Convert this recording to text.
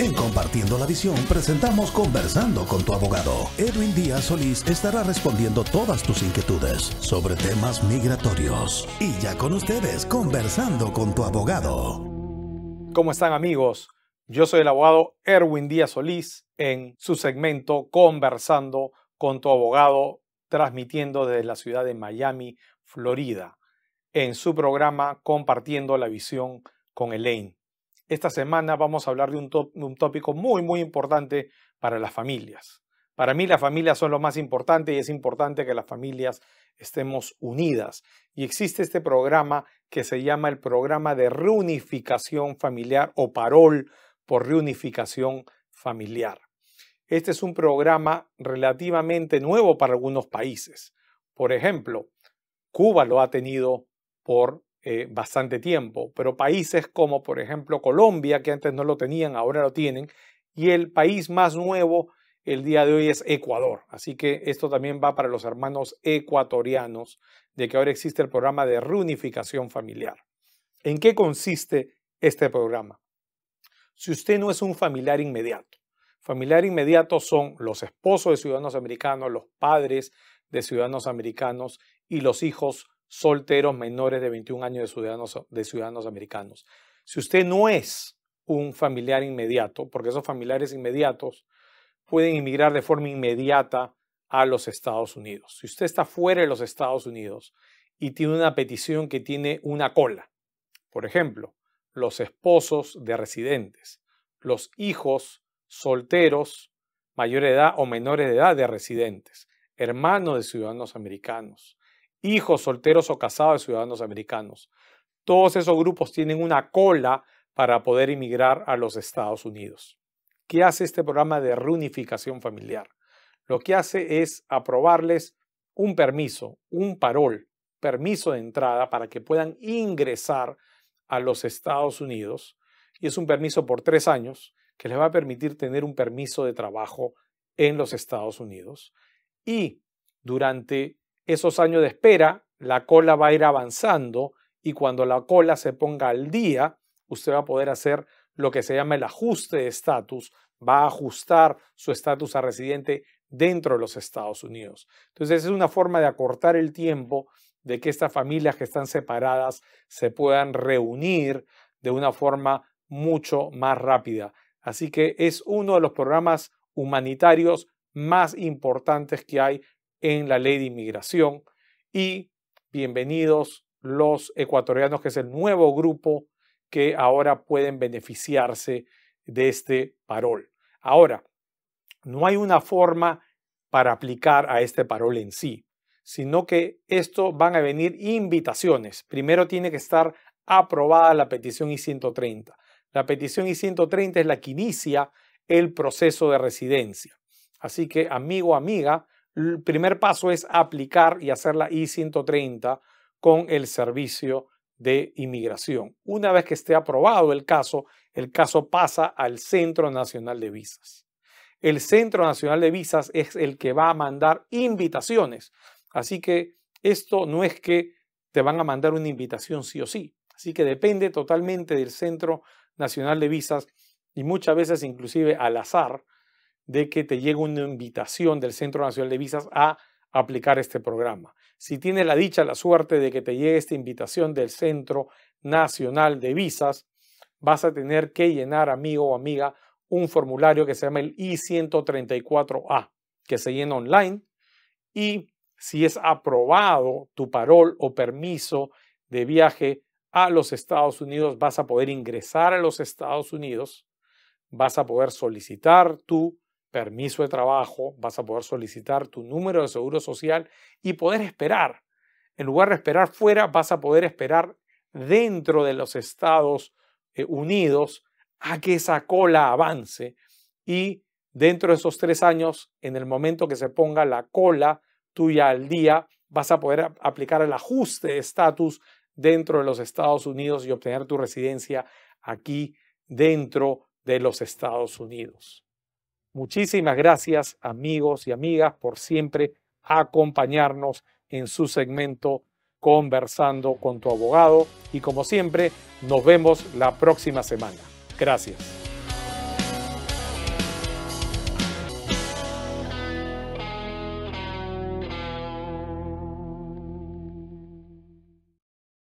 En Compartiendo la Visión presentamos Conversando con tu abogado. Erwin Díaz Solís estará respondiendo todas tus inquietudes sobre temas migratorios. Y ya con ustedes, Conversando con tu abogado. ¿Cómo están amigos? Yo soy el abogado Erwin Díaz Solís en su segmento Conversando con tu abogado, transmitiendo desde la ciudad de Miami, Florida, en su programa Compartiendo la Visión con Elaine. Esta semana vamos a hablar de un, tópico muy, muy importante para las familias. Para mí las familias son lo más importante y es importante que las familias estemos unidas. Y existe este programa que se llama el programa de reunificación familiar o parol por reunificación familiar. Este es un programa relativamente nuevo para algunos países. Por ejemplo, Cuba lo ha tenido por eh, bastante tiempo, pero países como por ejemplo Colombia, que antes no lo tenían, ahora lo tienen, y el país más nuevo el día de hoy es Ecuador. Así que esto también va para los hermanos ecuatorianos, de que ahora existe el programa de reunificación familiar. ¿En qué consiste este programa? Si usted no es un familiar inmediato, familiar inmediato son los esposos de ciudadanos americanos, los padres de ciudadanos americanos y los hijos solteros menores de 21 años de ciudadanos, de ciudadanos americanos. Si usted no es un familiar inmediato, porque esos familiares inmediatos pueden inmigrar de forma inmediata a los Estados Unidos. Si usted está fuera de los Estados Unidos y tiene una petición que tiene una cola, por ejemplo, los esposos de residentes, los hijos solteros, mayor edad o menores de edad de residentes, hermanos de ciudadanos americanos, hijos solteros o casados de ciudadanos americanos. Todos esos grupos tienen una cola para poder emigrar a los Estados Unidos. ¿Qué hace este programa de reunificación familiar? Lo que hace es aprobarles un permiso, un parol, permiso de entrada para que puedan ingresar a los Estados Unidos. Y es un permiso por tres años que les va a permitir tener un permiso de trabajo en los Estados Unidos. Y durante esos años de espera, la cola va a ir avanzando y cuando la cola se ponga al día, usted va a poder hacer lo que se llama el ajuste de estatus, va a ajustar su estatus a residente dentro de los Estados Unidos. Entonces es una forma de acortar el tiempo de que estas familias que están separadas se puedan reunir de una forma mucho más rápida. Así que es uno de los programas humanitarios más importantes que hay en la ley de inmigración y bienvenidos los ecuatorianos, que es el nuevo grupo que ahora pueden beneficiarse de este parol. Ahora, no hay una forma para aplicar a este parol en sí, sino que esto van a venir invitaciones. Primero tiene que estar aprobada la petición I-130. La petición I-130 es la que inicia el proceso de residencia. Así que, amigo, amiga, el primer paso es aplicar y hacer la I-130 con el servicio de inmigración. Una vez que esté aprobado el caso, el caso pasa al Centro Nacional de Visas. El Centro Nacional de Visas es el que va a mandar invitaciones. Así que esto no es que te van a mandar una invitación sí o sí. Así que depende totalmente del Centro Nacional de Visas y muchas veces inclusive al azar de que te llegue una invitación del Centro Nacional de Visas a aplicar este programa. Si tienes la dicha, la suerte de que te llegue esta invitación del Centro Nacional de Visas, vas a tener que llenar, amigo o amiga, un formulario que se llama el I-134A, que se llena online. Y si es aprobado tu parol o permiso de viaje a los Estados Unidos, vas a poder ingresar a los Estados Unidos, vas a poder solicitar tu permiso de trabajo, vas a poder solicitar tu número de seguro social y poder esperar. En lugar de esperar fuera, vas a poder esperar dentro de los Estados eh, Unidos a que esa cola avance y dentro de esos tres años, en el momento que se ponga la cola tuya al día, vas a poder aplicar el ajuste de estatus dentro de los Estados Unidos y obtener tu residencia aquí dentro de los Estados Unidos. Muchísimas gracias amigos y amigas por siempre acompañarnos en su segmento conversando con tu abogado y como siempre nos vemos la próxima semana. Gracias.